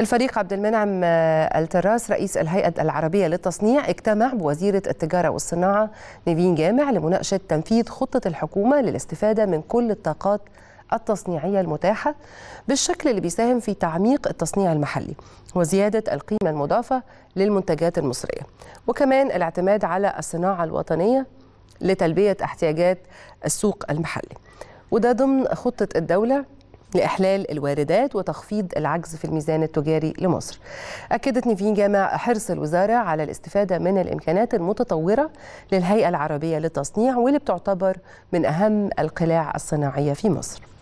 الفريق عبد المنعم آه، التراس رئيس الهيئة العربية للتصنيع اجتمع بوزيرة التجارة والصناعة نيفين جامع لمناقشة تنفيذ خطة الحكومة للاستفادة من كل الطاقات التصنيعية المتاحة بالشكل اللي بيساهم في تعميق التصنيع المحلي وزيادة القيمة المضافة للمنتجات المصرية وكمان الاعتماد على الصناعة الوطنية لتلبية احتياجات السوق المحلي وده ضمن خطة الدولة لإحلال الواردات وتخفيض العجز في الميزان التجاري لمصر أكدت نيفين جامع حرص الوزارة على الاستفادة من الإمكانات المتطورة للهيئة العربية للتصنيع واللي بتعتبر من أهم القلاع الصناعية في مصر